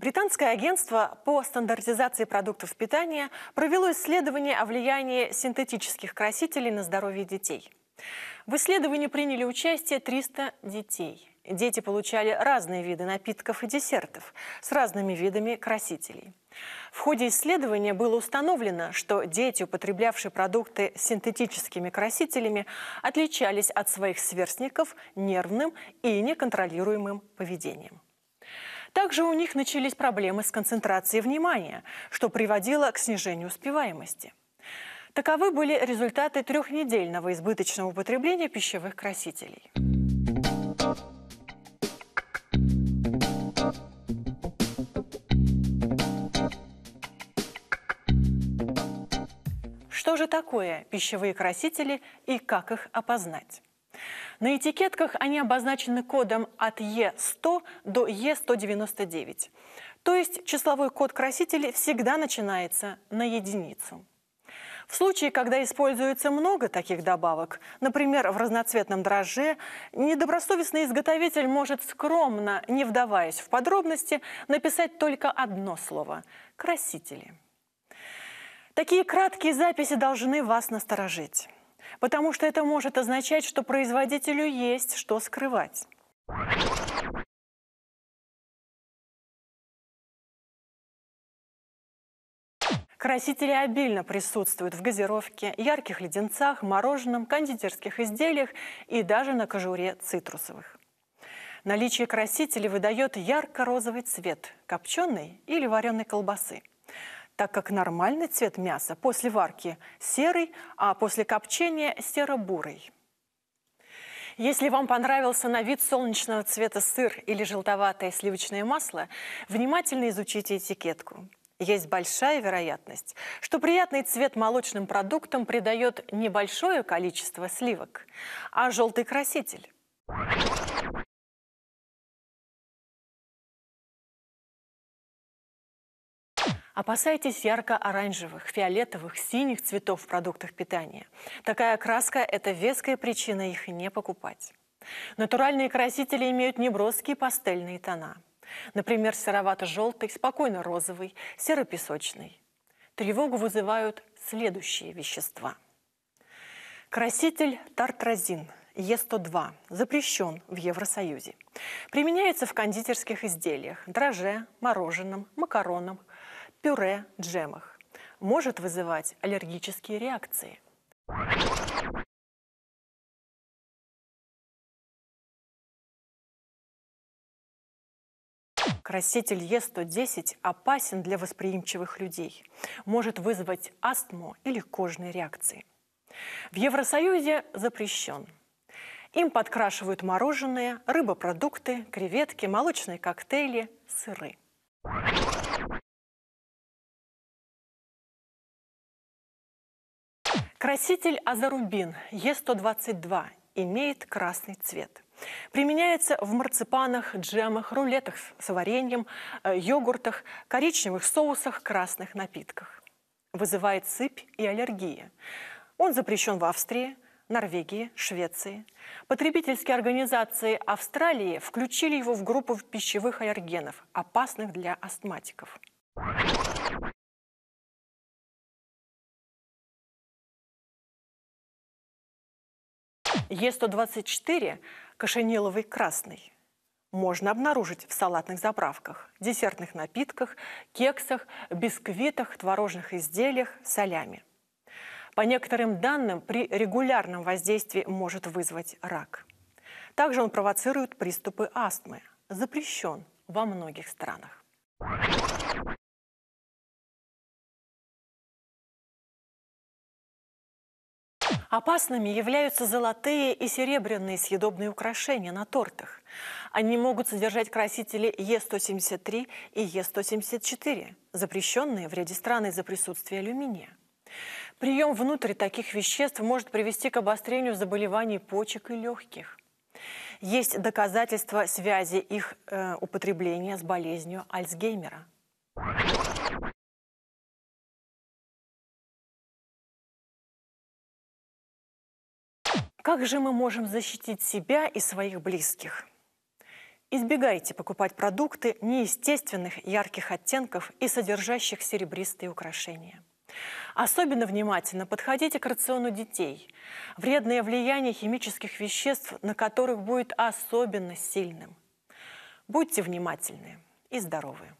Британское агентство по стандартизации продуктов питания провело исследование о влиянии синтетических красителей на здоровье детей. В исследовании приняли участие 300 детей. Дети получали разные виды напитков и десертов с разными видами красителей. В ходе исследования было установлено, что дети, употреблявшие продукты с синтетическими красителями, отличались от своих сверстников нервным и неконтролируемым поведением. Также у них начались проблемы с концентрацией внимания, что приводило к снижению успеваемости. Таковы были результаты трехнедельного избыточного употребления пищевых красителей. Что же такое пищевые красители и как их опознать? На этикетках они обозначены кодом от Е100 до Е199. То есть числовой код красителей всегда начинается на единицу. В случае, когда используется много таких добавок, например, в разноцветном дрожже, недобросовестный изготовитель может скромно, не вдаваясь в подробности, написать только одно слово – красители. Такие краткие записи должны вас насторожить потому что это может означать, что производителю есть что скрывать. Красители обильно присутствуют в газировке, ярких леденцах, мороженом, кондитерских изделиях и даже на кожуре цитрусовых. Наличие красителей выдает ярко-розовый цвет копченой или вареной колбасы – так как нормальный цвет мяса после варки серый, а после копчения серо-бурый. Если вам понравился на вид солнечного цвета сыр или желтоватое сливочное масло, внимательно изучите этикетку. Есть большая вероятность, что приятный цвет молочным продуктам придает небольшое количество сливок, а желтый краситель. Опасайтесь ярко-оранжевых, фиолетовых, синих цветов в продуктах питания. Такая краска – это веская причина их не покупать. Натуральные красители имеют неброские пастельные тона. Например, серовато-желтый, спокойно-розовый, серо-песочный. Тревогу вызывают следующие вещества. Краситель тартразин – Е102 запрещен в Евросоюзе. Применяется в кондитерских изделиях, дроже, мороженом, макаронам, пюре, джемах. Может вызывать аллергические реакции. Краситель Е110 опасен для восприимчивых людей. Может вызвать астму или кожные реакции. В Евросоюзе запрещен. Им подкрашивают мороженое, рыбопродукты, креветки, молочные коктейли, сыры. Краситель азарубин Е122 имеет красный цвет. Применяется в марципанах, джемах, рулетах с вареньем, э, йогуртах, коричневых соусах, красных напитках. Вызывает сыпь и аллергии. Он запрещен в Австрии, Норвегии, Швеции. Потребительские организации Австралии включили его в группу пищевых аллергенов, опасных для астматиков. Е124 кошениловый красный можно обнаружить в салатных заправках, десертных напитках, кексах, бисквитах, творожных изделиях, солями. По некоторым данным, при регулярном воздействии может вызвать рак. Также он провоцирует приступы астмы. Запрещен во многих странах. Опасными являются золотые и серебряные съедобные украшения на тортах. Они могут содержать красители Е173 и Е174, запрещенные в ряде стран из-за присутствия алюминия. Прием внутрь таких веществ может привести к обострению заболеваний почек и легких. Есть доказательства связи их э, употребления с болезнью Альцгеймера. Как же мы можем защитить себя и своих близких? Избегайте покупать продукты неестественных ярких оттенков и содержащих серебристые украшения. Особенно внимательно подходите к рациону детей. Вредное влияние химических веществ, на которых будет особенно сильным. Будьте внимательны и здоровы.